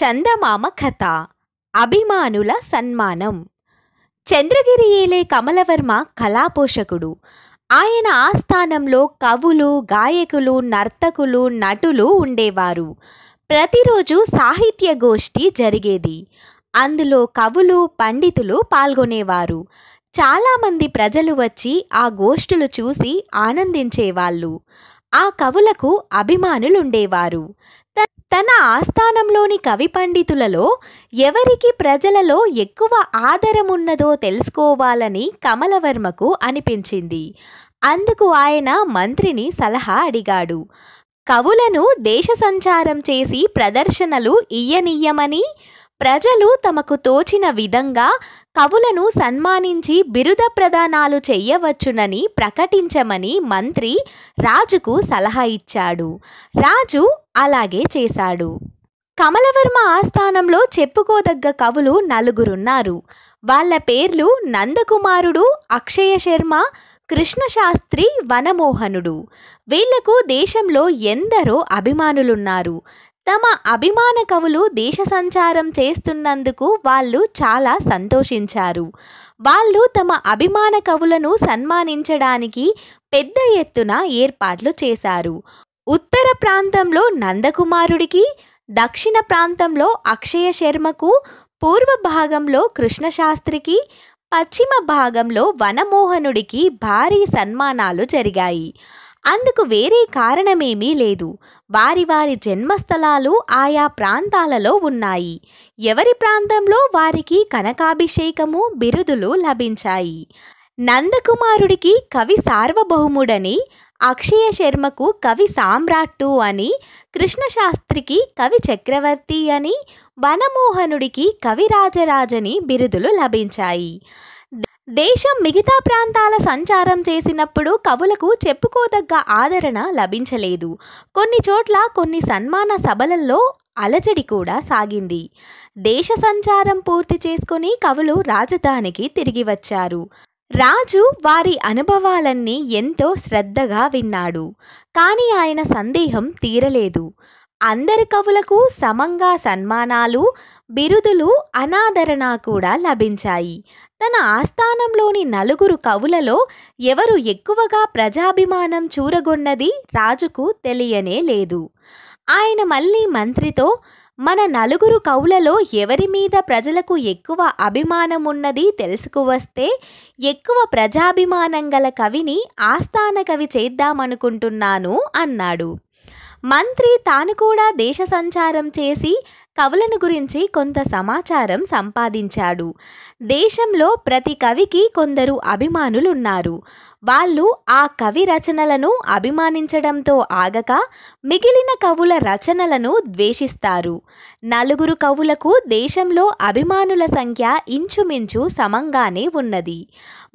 చందమామ కథ అభిమానుల సన్మానం చంద్రగిరి ఏలే కమలవర్మ కళాపోషకుడు ఆయన ఆస్థానంలో కవులు గాయకులు నర్తకులు నటులు ఉండేవారు ప్రతిరోజు సాహిత్య గోష్ఠి జరిగేది అందులో కవులు పండితులు పాల్గొనేవారు చాలామంది ప్రజలు వచ్చి ఆ గోష్ఠులు చూసి ఆనందించేవాళ్ళు ఆ కవులకు అభిమానులుండేవారు తన ఆస్థానంలోని కవి పండితులలో ఎవరికి ప్రజలలో ఎక్కువ ఆదరమున్నదో తెలుసుకోవాలని కమలవర్మకు అనిపించింది అందుకు ఆయన మంత్రిని సలహా అడిగాడు కవులను దేశ సంచారం చేసి ప్రదర్శనలు ఇయ్యనియ్యమని ప్రజలు తమకు తోచిన విధంగా కవులను సన్మానించి బిరుద ప్రదానాలు చెయ్యవచ్చునని ప్రకటించమని మంత్రి రాజుకు సలహా ఇచ్చాడు రాజు అలాగే చేశాడు కమలవర్మ ఆస్థానంలో చెప్పుకోదగ్గ కవులు నలుగురున్నారు వాళ్ళ పేర్లు నందకుమారుడు అక్షయ శర్మ కృష్ణశాస్త్రి వనమోహనుడు వీళ్లకు దేశంలో ఎందరో అభిమానులున్నారు తమ అభిమాన కవులు దేశ సంచారం చేస్తున్నందుకు వాళ్ళు చాలా సంతోషించారు వాళ్ళు తమ అభిమాన కవులను సన్మానించడానికి పెద్ద ఎత్తున ఏర్పాట్లు చేశారు ఉత్తర ప్రాంతంలో నందకుమారుడికి దక్షిణ ప్రాంతంలో అక్షయ శర్మకు పూర్వ భాగంలో కృష్ణశాస్త్రికి పశ్చిమ భాగంలో వనమోహనుడికి భారీ సన్మానాలు జరిగాయి అందుకు వేరే కారణమేమీ లేదు వారి వారి జన్మస్థలాలు ఆయా ప్రాంతాలలో ఉన్నాయి ఎవరి ప్రాంతంలో వారికి కనకాభిషేకము బిరుదులు లభించాయి నందకుమారుడికి కవి సార్వభౌముడని అక్షయ శర్మకు కవి సామ్రాట్టు అని కృష్ణశాస్త్రికి కవి చక్రవర్తి అని వనమోహనుడికి కవి రాజరాజని బిరుదులు లభించాయి దేశం మిగతా ప్రాంతాల సంచారం చేసినప్పుడు కవులకు చెప్పుకోదగ్గ ఆదరణ లభించలేదు కొన్ని చోట్ల కొన్ని సన్మాన సభలలో అలజడి కూడా సాగింది దేశ సంచారం పూర్తి చేసుకుని కవులు రాజధానికి తిరిగి వచ్చారు రాజు వారి అనుభవాలన్నీ ఎంతో శ్రద్ధగా విన్నాడు కానీ ఆయన సందేహం తీరలేదు అందరి కవులకు సమంగా సన్మానాలు బిరుదులు అనాదరణ కూడా లభించాయి తన ఆస్థానంలోని నలుగురు కవులలో ఎవరు ఎక్కువగా ప్రజాభిమానం చూరగొన్నది రాజుకు తెలియనే లేదు ఆయన మళ్ళీ మంత్రితో మన నలుగురు కవులలో ఎవరి మీద ప్రజలకు ఎక్కువ అభిమానం ఉన్నది తెలుసుకువస్తే ఎక్కువ ప్రజాభిమానం గల కవిని ఆస్థాన కవి చేద్దామనుకుంటున్నాను అన్నాడు మంత్రి తాను కూడా దేశ సంచారం చేసి కవులను గురించి కొంత సమాచారం సంపాదించాడు దేశంలో ప్రతి కవికి కొందరు అభిమానులున్నారు వాళ్ళు ఆ కవి రచనలను అభిమానించడంతో ఆగక మిగిలిన కవుల రచనలను ద్వేషిస్తారు నలుగురు కవులకు దేశంలో అభిమానుల సంఖ్య ఇంచుమించు సమంగానే ఉన్నది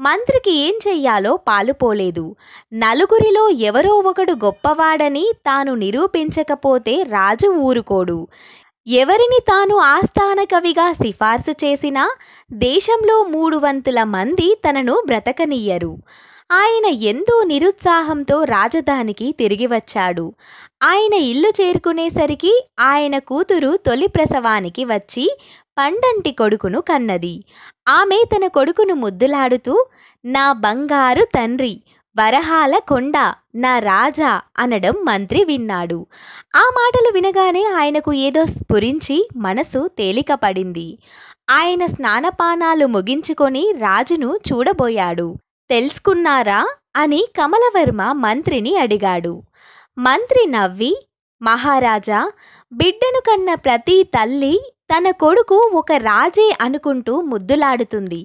మంత్రికి ఏం చెయ్యాలో పాలుపోలేదు నలుగురిలో ఎవరో ఒకడు గొప్పవాడని తాను నిరూపించకపోతే రాజు ఊరుకోడు ఎవరిని తాను ఆస్థాన కవిగా సిఫార్సు చేసినా దేశంలో మూడు వంతుల మంది తనను బ్రతకనియ్యరు ఆయన ఎంతో నిరుత్సాహంతో రాజధానికి తిరిగి వచ్చాడు ఆయన ఇల్లు చేరుకునేసరికి ఆయన కూతురు తొలి ప్రసవానికి వచ్చి పండంటి కొడుకును కన్నది ఆమె తన కొడుకును ముద్దులాడుతూ నా బంగారు తండ్రి వరహాల కొండ నా రాజా అనడం మంత్రి విన్నాడు ఆ మాటలు వినగానే ఆయనకు ఏదో స్ఫురించి మనసు తేలికపడింది ఆయన స్నానపానాలు ముగించుకొని రాజును చూడబోయాడు తెలుసుకున్నారా అని కమలవర్మ మంత్రిని అడిగాడు మంత్రి నవ్వి మహారాజా బిడ్డను కన్న ప్రతి తల్లి తన కొడుకు ఒక రాజే అనుకుంటూ ముద్దులాడుతుంది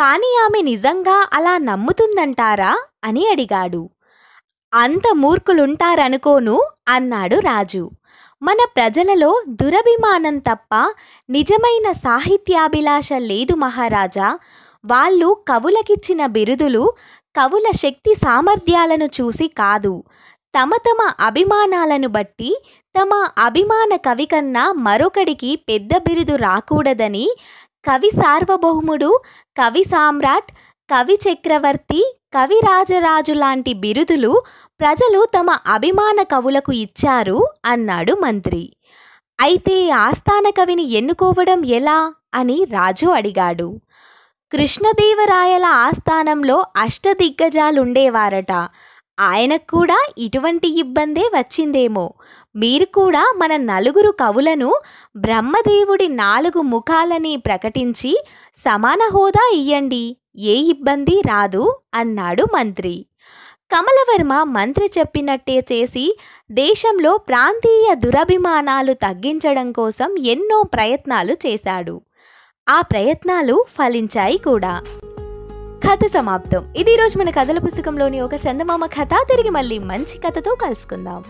కాని ఆమె నిజంగా అలా నమ్ముతుందంటారా అని అడిగాడు అంత మూర్ఖులుంటారనుకోను అన్నాడు రాజు మన ప్రజలలో దురభిమానం తప్ప నిజమైన సాహిత్యాభిలాష లేదు మహారాజా వాళ్ళు కవులకిచ్చిన బిరుదులు కవుల శక్తి సామర్థ్యాలను చూసి కాదు తమ తమ అభిమానాలను బట్టి తమ అభిమాన కవి కన్నా మరొకడికి పెద్ద బిరుదు రాకూడదని కవి సార్వభౌముడు కవి సామ్రాట్ కవి చక్రవర్తి కవిరాజరాజు లాంటి బిరుదులు ప్రజలు తమ అభిమాన కవులకు ఇచ్చారు అన్నాడు మంత్రి అయితే ఆస్థాన కవిని ఎన్నుకోవడం ఎలా అని రాజు అడిగాడు కృష్ణదేవరాయల ఆస్థానంలో అష్టదిగ్గజాలుండేవారట ఆయనకు కూడా ఇటువంటి ఇబ్బందే వచ్చిందేమో మీరు కూడా మన నలుగురు కవులను బ్రహ్మదేవుడి నాలుగు ముఖాలని ప్రకటించి సమాన హోదా ఇయ్యండి ఏ ఇబ్బంది రాదు అన్నాడు మంత్రి కమలవర్మ మంత్రి చెప్పినట్టే చేసి దేశంలో ప్రాంతీయ దురభిమానాలు తగ్గించడం కోసం ఎన్నో ప్రయత్నాలు చేశాడు ఆ ప్రయత్నాలు ఫలించాయి కూడా కథ సమాప్తం ఇది రోజు మన కథల పుస్తకంలోని ఒక చందమామ కథ తిరిగి మళ్ళీ మంచి కథతో కలుసుకుందాం